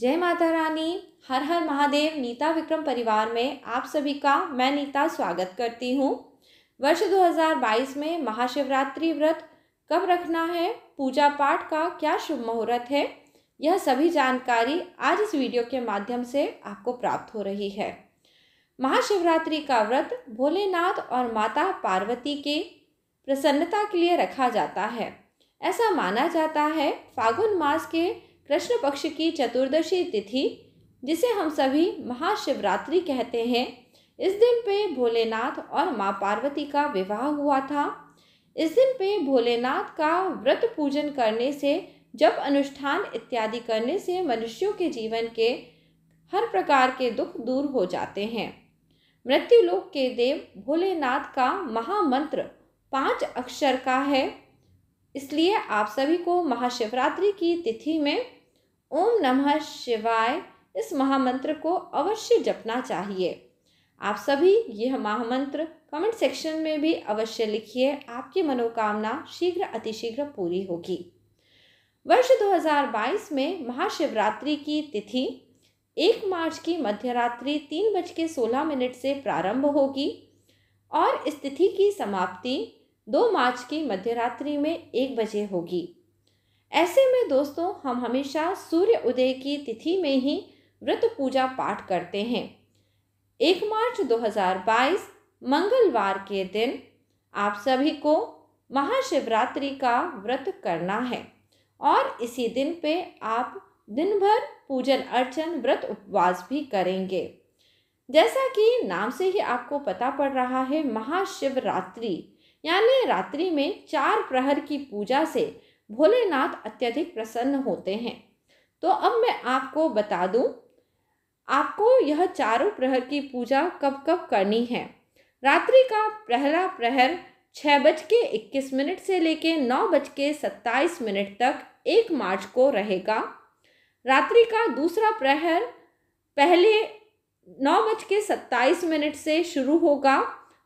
जय माता रानी हर हर महादेव नीता विक्रम परिवार में आप सभी का मैं नीता स्वागत करती हूँ वर्ष 2022 में महाशिवरात्रि व्रत कब रखना है पूजा पाठ का क्या शुभ मुहूर्त है यह सभी जानकारी आज इस वीडियो के माध्यम से आपको प्राप्त हो रही है महाशिवरात्रि का व्रत भोलेनाथ और माता पार्वती के प्रसन्नता के लिए रखा जाता है ऐसा माना जाता है फागुन मास के कृष्ण पक्ष की चतुर्दशी तिथि जिसे हम सभी महाशिवरात्रि कहते हैं इस दिन पे भोलेनाथ और माँ पार्वती का विवाह हुआ था इस दिन पे भोलेनाथ का व्रत पूजन करने से जब अनुष्ठान इत्यादि करने से मनुष्यों के जीवन के हर प्रकार के दुख दूर हो जाते हैं मृत्युलोक के देव भोलेनाथ का महामंत्र पांच अक्षर का है इसलिए आप सभी को महाशिवरात्रि की तिथि में ओम नमः शिवाय इस महामंत्र को अवश्य जपना चाहिए आप सभी यह महामंत्र कमेंट सेक्शन में भी अवश्य लिखिए आपकी मनोकामना शीघ्र अतिशीघ्र पूरी होगी वर्ष 2022 में महाशिवरात्रि की तिथि एक मार्च की मध्यरात्रि तीन बज के सोलह मिनट से प्रारंभ होगी और इस तिथि की समाप्ति दो मार्च की मध्यरात्रि में एक बजे होगी ऐसे में दोस्तों हम हमेशा सूर्य उदय की तिथि में ही व्रत पूजा पाठ करते हैं एक मार्च 2022 मंगलवार के दिन आप सभी को महाशिवरात्रि का व्रत करना है और इसी दिन पे आप दिन भर पूजन अर्चन व्रत उपवास भी करेंगे जैसा कि नाम से ही आपको पता पड़ रहा है महाशिवरात्रि यानी रात्रि में चार प्रहर की पूजा से भोलेनाथ अत्यधिक प्रसन्न होते हैं तो अब मैं आपको बता दूं आपको यह चारों प्रहर की पूजा कब कब करनी है रात्रि का पहला प्रहर छः बज के इक्कीस मिनट से लेकर नौ बज के सत्ताईस मिनट तक एक मार्च को रहेगा रात्रि का दूसरा प्रहर पहले नौ बज के सत्ताईस मिनट से शुरू होगा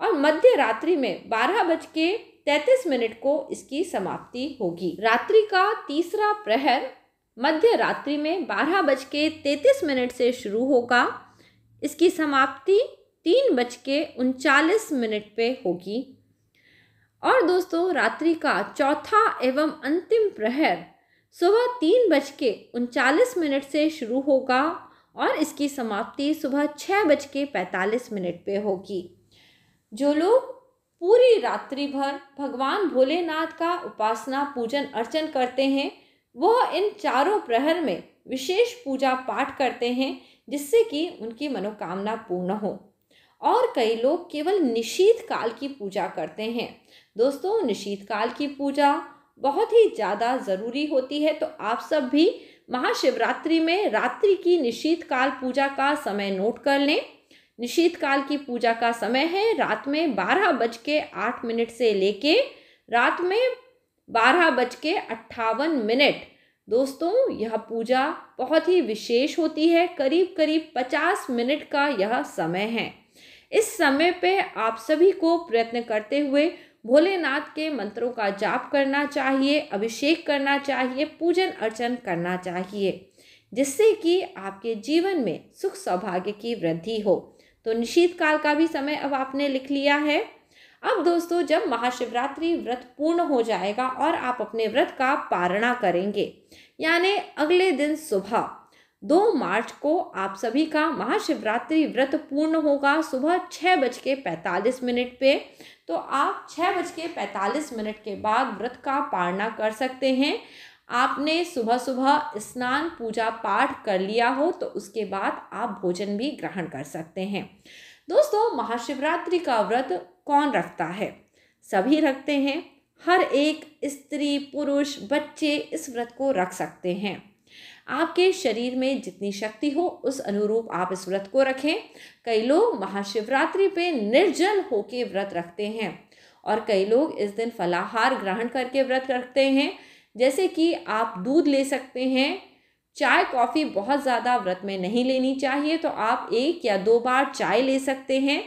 और मध्य रात्रि में बारह बज के तैतीस मिनट को इसकी समाप्ति होगी रात्रि का तीसरा प्रहर मध्य रात्रि में बारह बज के तैतीस मिनट से शुरू होगा इसकी समाप्ति तीन बज के उनचालीस मिनट पे होगी और दोस्तों रात्रि का चौथा एवं अंतिम प्रहर सुबह तीन बज के उनचालीस मिनट से शुरू होगा और इसकी समाप्ति सुबह छः बज के पैंतालीस मिनट पे होगी जो लोग पूरी रात्रि भर भगवान भोलेनाथ का उपासना पूजन अर्चन करते हैं वह इन चारों प्रहर में विशेष पूजा पाठ करते हैं जिससे कि उनकी मनोकामना पूर्ण हो और कई लोग केवल निशीत काल की पूजा करते हैं दोस्तों निशीत काल की पूजा बहुत ही ज़्यादा ज़रूरी होती है तो आप सब भी महाशिवरात्रि में रात्रि की निशीत काल पूजा का समय नोट कर लें निशीत काल की पूजा का समय है रात में बारह बज के आठ मिनट से लेके रात में बारह बज के अट्ठावन मिनट दोस्तों यह पूजा बहुत ही विशेष होती है करीब करीब पचास मिनट का यह समय है इस समय पे आप सभी को प्रयत्न करते हुए भोलेनाथ के मंत्रों का जाप करना चाहिए अभिषेक करना चाहिए पूजन अर्चन करना चाहिए जिससे कि आपके जीवन में सुख सौभाग्य की वृद्धि हो तो निशीत काल का भी समय अब आपने लिख लिया है अब दोस्तों जब महाशिवरात्रि व्रत पूर्ण हो जाएगा और आप अपने व्रत का पारणा करेंगे यानी अगले दिन सुबह दो मार्च को आप सभी का महाशिवरात्रि व्रत पूर्ण होगा सुबह छः बज के पैंतालीस मिनट पे तो आप छः बज के पैंतालीस मिनट के बाद व्रत का पारणा कर सकते हैं आपने सुबह सुबह स्नान पूजा पाठ कर लिया हो तो उसके बाद आप भोजन भी ग्रहण कर सकते हैं दोस्तों महाशिवरात्रि का व्रत कौन रखता है सभी रखते हैं हर एक स्त्री पुरुष बच्चे इस व्रत को रख सकते हैं आपके शरीर में जितनी शक्ति हो उस अनुरूप आप इस व्रत को रखें कई लोग महाशिवरात्रि पे निर्जल होके व्रत रखते हैं और कई लोग इस दिन फलाहार ग्रहण करके व्रत रखते हैं जैसे कि आप दूध ले सकते हैं चाय कॉफ़ी बहुत ज़्यादा व्रत में नहीं लेनी चाहिए तो आप एक या दो बार चाय ले सकते हैं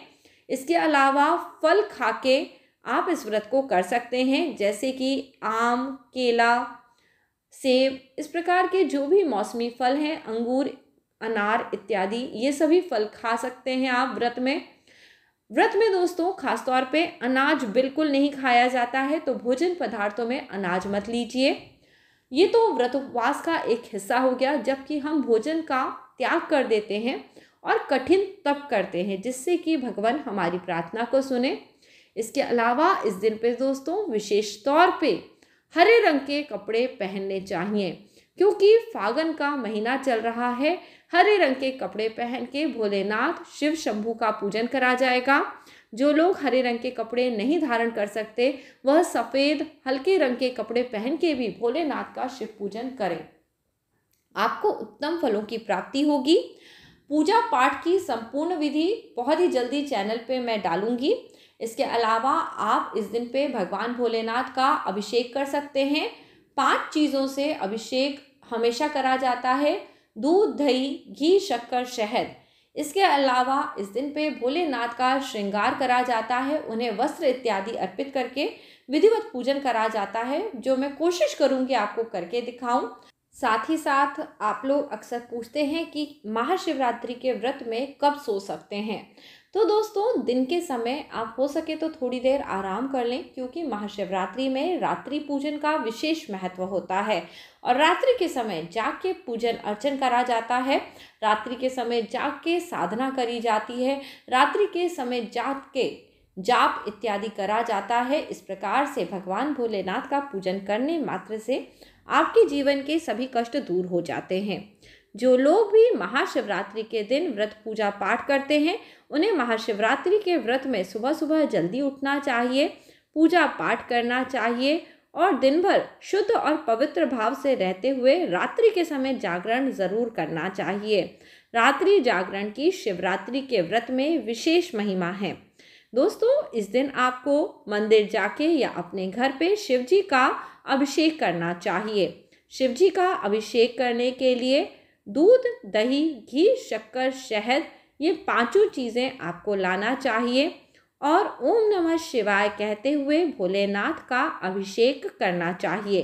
इसके अलावा फल खा के आप इस व्रत को कर सकते हैं जैसे कि आम केला सेब इस प्रकार के जो भी मौसमी फल हैं अंगूर अनार इत्यादि ये सभी फल खा सकते हैं आप व्रत में व्रत में दोस्तों खासतौर पे अनाज बिल्कुल नहीं खाया जाता है तो भोजन पदार्थों में अनाज मत लीजिए ये तो व्रत उपवास का एक हिस्सा हो गया जबकि हम भोजन का त्याग कर देते हैं और कठिन तप करते हैं जिससे कि भगवान हमारी प्रार्थना को सुने इसके अलावा इस दिन पे दोस्तों विशेष तौर पे हरे रंग के कपड़े पहनने चाहिए क्योंकि फागन का महीना चल रहा है हरे रंग के कपड़े पहन के भोलेनाथ शिव शंभू का पूजन करा जाएगा जो लोग हरे रंग के कपड़े नहीं धारण कर सकते वह सफ़ेद हल्के रंग के कपड़े पहन के भी भोलेनाथ का शिव पूजन करें आपको उत्तम फलों की प्राप्ति होगी पूजा पाठ की संपूर्ण विधि बहुत ही जल्दी चैनल पे मैं डालूंगी इसके अलावा आप इस दिन पे भगवान भोलेनाथ का अभिषेक कर सकते हैं पांच चीज़ों से अभिषेक हमेशा करा जाता है दूध दही घी शक्कर शहद इसके अलावा इस दिन पे भोलेनाथ का श्रृंगार करा जाता है उन्हें वस्त्र इत्यादि अर्पित करके विधिवत पूजन करा जाता है जो मैं कोशिश करूँगी आपको करके दिखाऊँ साथ ही साथ आप लोग अक्सर पूछते हैं कि महाशिवरात्रि के व्रत में कब सो सकते हैं तो दोस्तों दिन के समय आप हो सके तो थोड़ी देर आराम कर लें क्योंकि महाशिवरात्रि में रात्रि पूजन का विशेष महत्व होता है और रात्रि के समय जाग के पूजन अर्चन करा जाता है रात्रि के समय जाग के साधना करी जाती है रात्रि के समय जाग के जाप इत्यादि करा जाता है इस प्रकार से भगवान भोलेनाथ का पूजन करने मात्र से आपके जीवन के सभी कष्ट दूर हो जाते हैं जो लोग भी महाशिवरात्रि के दिन व्रत पूजा पाठ करते हैं उन्हें महाशिवरात्रि के व्रत में सुबह सुबह जल्दी उठना चाहिए पूजा पाठ करना चाहिए और दिन भर शुद्ध और पवित्र भाव से रहते हुए रात्रि के समय जागरण जरूर करना चाहिए रात्रि जागरण की शिवरात्रि के व्रत में विशेष महिमा है दोस्तों इस दिन आपको मंदिर जाके या अपने घर पे शिव जी का अभिषेक करना चाहिए शिव जी का अभिषेक करने के लिए दूध दही घी शक्कर शहद ये पांचों चीज़ें आपको लाना चाहिए और ओम नमः शिवाय कहते हुए भोलेनाथ का अभिषेक करना चाहिए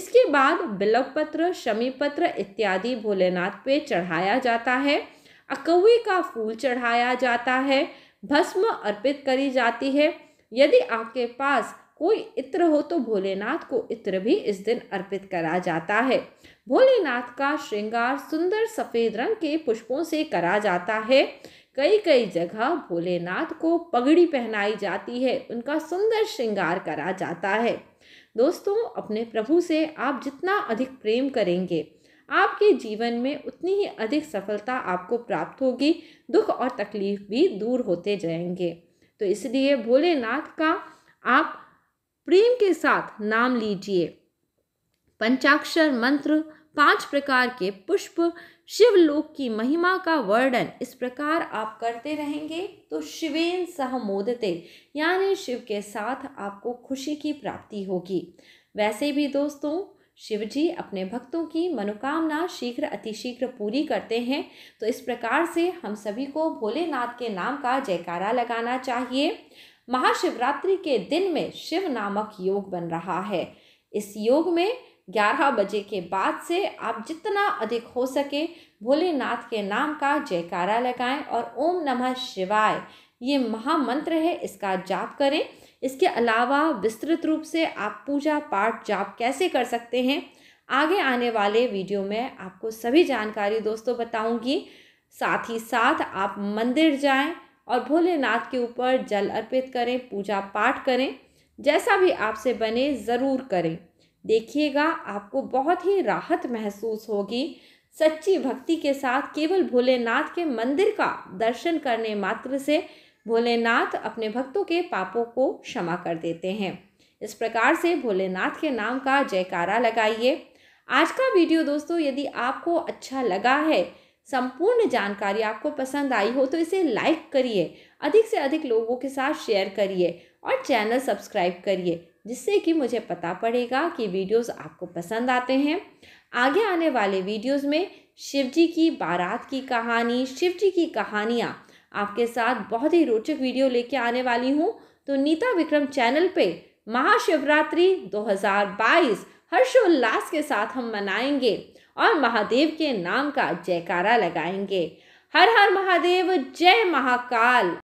इसके बाद बिलव पत्र शमी पत्र इत्यादि भोलेनाथ पे चढ़ाया जाता है अकौवे का फूल चढ़ाया जाता है भस्म अर्पित करी जाती है यदि आपके पास कोई इत्र हो तो भोलेनाथ को इत्र भी इस दिन अर्पित करा जाता है भोलेनाथ का श्रृंगार सुंदर सफ़ेद रंग के पुष्पों से करा जाता है कई कई जगह भोलेनाथ को पगड़ी पहनाई जाती है उनका सुंदर श्रृंगार करा जाता है दोस्तों अपने प्रभु से आप जितना अधिक प्रेम करेंगे आपके जीवन में उतनी ही अधिक सफलता आपको प्राप्त होगी दुख और तकलीफ भी दूर होते जाएंगे तो इसलिए भोलेनाथ का आप प्रेम के साथ नाम लीजिए पंचाक्षर मंत्र पांच प्रकार के पुष्प शिवलोक की महिमा का वर्णन इस प्रकार आप करते रहेंगे तो शिवेन सह मोदते यानी शिव के साथ आपको खुशी की प्राप्ति होगी वैसे भी दोस्तों शिवजी अपने भक्तों की मनोकामना शीघ्र अतिशीघ्र पूरी करते हैं तो इस प्रकार से हम सभी को भोलेनाथ के नाम का जयकारा लगाना चाहिए महाशिवरात्रि के दिन में शिव नामक योग बन रहा है इस योग में ग्यारह बजे के बाद से आप जितना अधिक हो सके भोलेनाथ के नाम का जयकारा लगाएं और ओम नमः शिवाय ये महामंत्र है इसका जाप करें इसके अलावा विस्तृत रूप से आप पूजा पाठ जाप कैसे कर सकते हैं आगे आने वाले वीडियो में आपको सभी जानकारी दोस्तों बताऊंगी साथ ही साथ आप मंदिर जाएं और भोलेनाथ के ऊपर जल अर्पित करें पूजा पाठ करें जैसा भी आपसे बने ज़रूर करें देखिएगा आपको बहुत ही राहत महसूस होगी सच्ची भक्ति के साथ केवल भोलेनाथ के मंदिर का दर्शन करने मात्र से भोलेनाथ अपने भक्तों के पापों को क्षमा कर देते हैं इस प्रकार से भोलेनाथ के नाम का जयकारा लगाइए आज का वीडियो दोस्तों यदि आपको अच्छा लगा है संपूर्ण जानकारी आपको पसंद आई हो तो इसे लाइक करिए अधिक से अधिक लोगों के साथ शेयर करिए और चैनल सब्सक्राइब करिए जिससे कि मुझे पता पड़ेगा कि वीडियोस आपको पसंद आते हैं आगे आने वाले वीडियोस में शिवजी की बारात की कहानी शिवजी की कहानियाँ आपके साथ बहुत ही रोचक वीडियो लेके आने वाली हूँ तो नीता विक्रम चैनल पे महाशिवरात्रि 2022 हर्षोल्लास के साथ हम मनाएंगे और महादेव के नाम का जयकारा लगाएंगे हर हर महादेव जय महाकाल